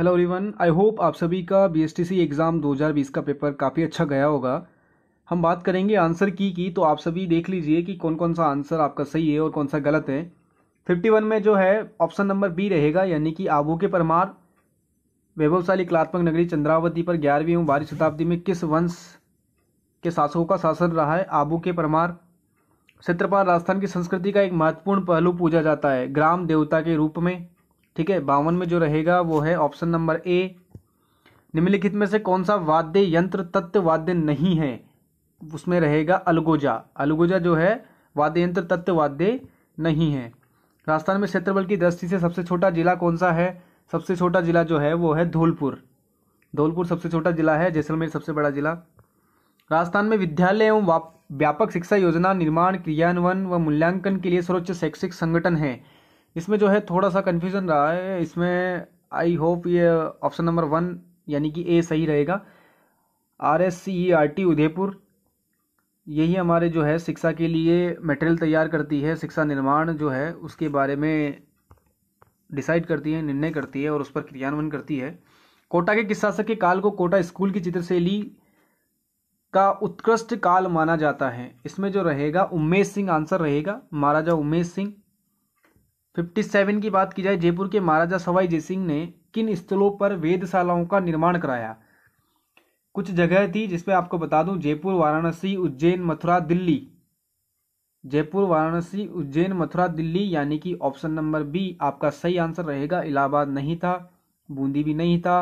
hello everyone I hope आप सभी का बीएसटीसी एग्ज़ाम 2020 का पेपर काफ़ी अच्छा गया होगा हम बात करेंगे आंसर की की तो आप सभी देख लीजिए कि कौन कौन सा आंसर आपका सही है और कौन सा गलत है 51 में जो है ऑप्शन नंबर बी रहेगा यानी कि आबू के परमार वैभवशाली कलात्मक नगरी चंद्रावती पर ग्यारहवीं एवं बारहवीं शताब्दी में किस वंश के शासकों का शासन रहा है आबू के परमार क्षेत्रपाल राजस्थान की संस्कृति का एक महत्वपूर्ण पहलू पूजा जाता है ग्राम देवता के रूप में ठीक है बावन में जो रहेगा वो है ऑप्शन नंबर ए निम्नलिखित में से कौन सा वाद्य यंत्र तत्व वाद्य नहीं है उसमें रहेगा अलगोजा अलगोजा जो है वाद्य यंत्र तत्व वाद्य नहीं है राजस्थान में क्षेत्रफल की दृष्टि से सबसे छोटा जिला कौन सा है सबसे छोटा जिला जो है वो है धौलपुर धौलपुर सबसे छोटा जिला है जैसलमेर सबसे बड़ा जिला राजस्थान में विद्यालय एवं व्यापक शिक्षा योजना निर्माण क्रियान्वयन व मूल्यांकन के लिए सर्वोच्च शैक्षिक संगठन है इसमें जो है थोड़ा सा कन्फ्यूज़न रहा है इसमें आई होप ये ऑप्शन नंबर वन यानी कि ए सही रहेगा R S C E R T Udaipur यही हमारे जो है शिक्षा के लिए मटेरियल तैयार करती है शिक्षा निर्माण जो है उसके बारे में डिसाइड करती है निर्णय करती है और उस पर क्रियान्वयन करती है कोटा के किस शासक के काल को कोटा स्कूल की चित्रशैली का उत्कृष्ट काल माना जाता है इसमें जो रहेगा उमेश सिंह आंसर रहेगा महाराजा उमेश सिंह फिफ्टी सेवन की बात की जाए जयपुर के महाराजा सवाई जय सिंह ने किन स्थलों पर वेदशालाओं का निर्माण कराया कुछ जगह थी जिसमें आपको बता दूं जयपुर वाराणसी उज्जैन मथुरा दिल्ली जयपुर वाराणसी उज्जैन मथुरा दिल्ली यानी कि ऑप्शन नंबर बी आपका सही आंसर रहेगा इलाहाबाद नहीं था बूंदी भी नहीं था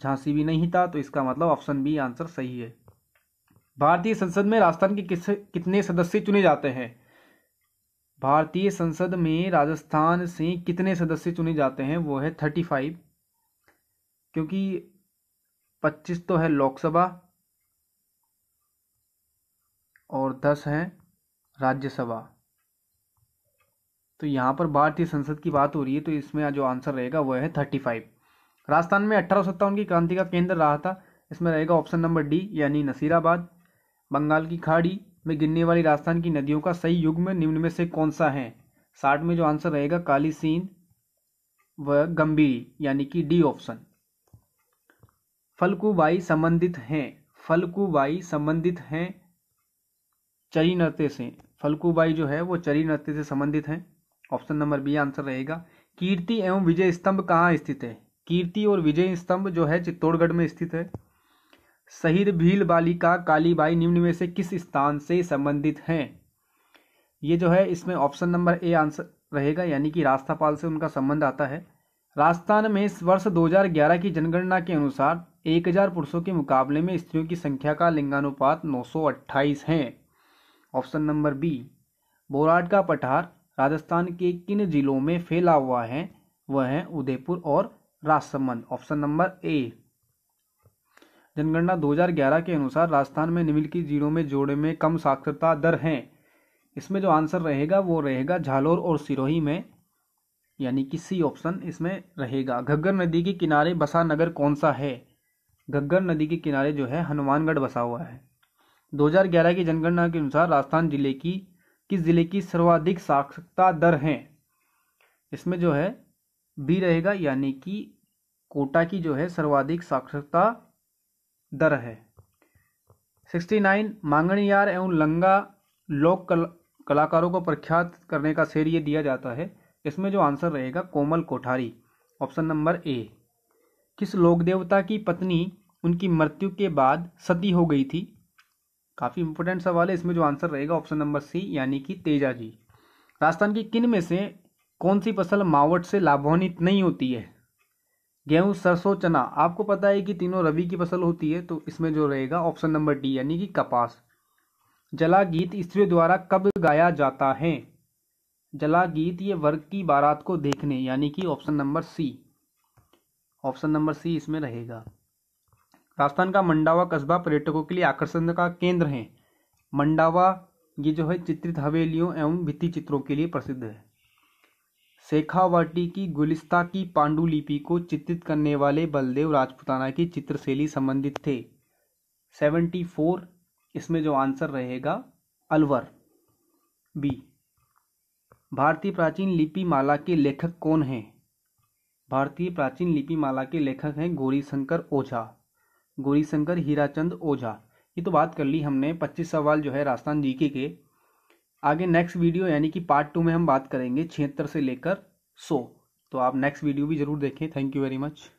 झांसी भी नहीं था तो इसका मतलब ऑप्शन बी आंसर सही है भारतीय संसद में राजस्थान के किस कितने सदस्य चुने जाते हैं भारतीय संसद में राजस्थान से कितने सदस्य चुने जाते हैं वो है थर्टी फाइव क्योंकि पच्चीस तो है लोकसभा और दस है राज्यसभा तो यहाँ पर भारतीय संसद की बात हो रही है तो इसमें जो आंसर रहेगा वह है थर्टी फाइव राजस्थान में अठारह सौ सत्तावन की क्रांति का केंद्र रहा था इसमें रहेगा ऑप्शन नंबर डी यानी नसीराबाद बंगाल की खाड़ी में गिरने वाली राजस्थान की नदियों का सही युग्म निम्न में से कौन सा है साठ में जो आंसर रहेगा काली सीन व गंभीरी यानी कि डी ऑप्शन फलकुबाई संबंधित हैं फलकुबाई संबंधित हैं चरी नृत्य से फलकुबाई जो है वो चरी नृत्य से संबंधित हैं ऑप्शन नंबर बी आंसर रहेगा कीर्ति एवं विजय स्तंभ कहाँ स्थित है कीर्ति और विजय स्तंभ जो है चित्तौड़गढ़ में स्थित है शहीद भील बालिका कालीबाई निम्न में से किस स्थान से संबंधित हैं ये जो है इसमें ऑप्शन नंबर ए आंसर रहेगा यानी कि रास्तापाल से उनका संबंध आता है राजस्थान में इस वर्ष 2011 की जनगणना के अनुसार 1000 पुरुषों के मुकाबले में स्त्रियों की संख्या का लिंगानुपात नौ है ऑप्शन नंबर बी बोराट का पठार राजस्थान के किन जिलों में फैला हुआ है वह है उदयपुर और राजसमंद ऑप्शन नंबर ए जनगणना 2011 के अनुसार राजस्थान में निम्नलिखित जिलों में जोड़े में कम साक्षरता दर है इसमें जो आंसर रहेगा वो रहेगा झालोर और सिरोही में यानी कि सी ऑप्शन इसमें रहेगा घग्गर नदी के किनारे बसा नगर कौन सा है घग्गर नदी के किनारे जो है हनुमानगढ़ बसा हुआ है 2011 की जनगणना के अनुसार राजस्थान जिले की किस जिले की सर्वाधिक साक्षरता दर है इसमें जो है बी रहेगा यानी कि कोटा की जो है सर्वाधिक साक्षरता दर है सिक्सटी नाइन मांगणियार एवं लंगा लोक कल, कलाकारों को प्रख्यात करने का श्रेय दिया जाता है इसमें जो आंसर रहेगा Komal Kothari option number A किस लोक देवता की पत्नी उनकी मृत्यु के बाद सती हो गई थी काफ़ी इंपॉर्टेंट सवाल है इसमें जो आंसर रहेगा ऑप्शन नंबर सी यानी कि तेजा जी राजस्थान की किन में से कौन सी फसल मावट से लाभान्वित नहीं होती है गेहूं सरसों चना आपको पता है कि तीनों रबी की फसल होती है तो इसमें जो रहेगा ऑप्शन नंबर डी यानी कि कपास जला गीत स्त्रियों द्वारा कब गाया जाता है जला गीत ये वर्ग की बारात को देखने यानी कि option number C option number C इसमें रहेगा राजस्थान का मंडावा कस्बा पर्यटकों के लिए आकर्षण का केंद्र है मंडावा ये जो है चित्रित हवेलियों एवं भित्ति चित्रों के लिए प्रसिद्ध है शेखावाटी की गुलिस्ता की पांडुलिपि को चित्रित करने वाले बलदेव राजपुताना की चित्रशैली संबंधित थे सेवेंटी फोर इसमें जो आंसर रहेगा अलवर बी भारतीय प्राचीन लिपि माला के लेखक कौन हैं भारतीय प्राचीन लिपि माला के लेखक हैं गौरीशंकर ओझा गौरीशंकर हीराचंद ओझा ये तो बात कर ली हमने पच्चीस सवाल जो है राजस्थान जीके के आगे नेक्स्ट वीडियो यानी कि पार्ट टू में हम बात करेंगे छिहत्तर से लेकर सौ तो आप नेक्स्ट वीडियो भी ज़रूर देखें थैंक यू वेरी मच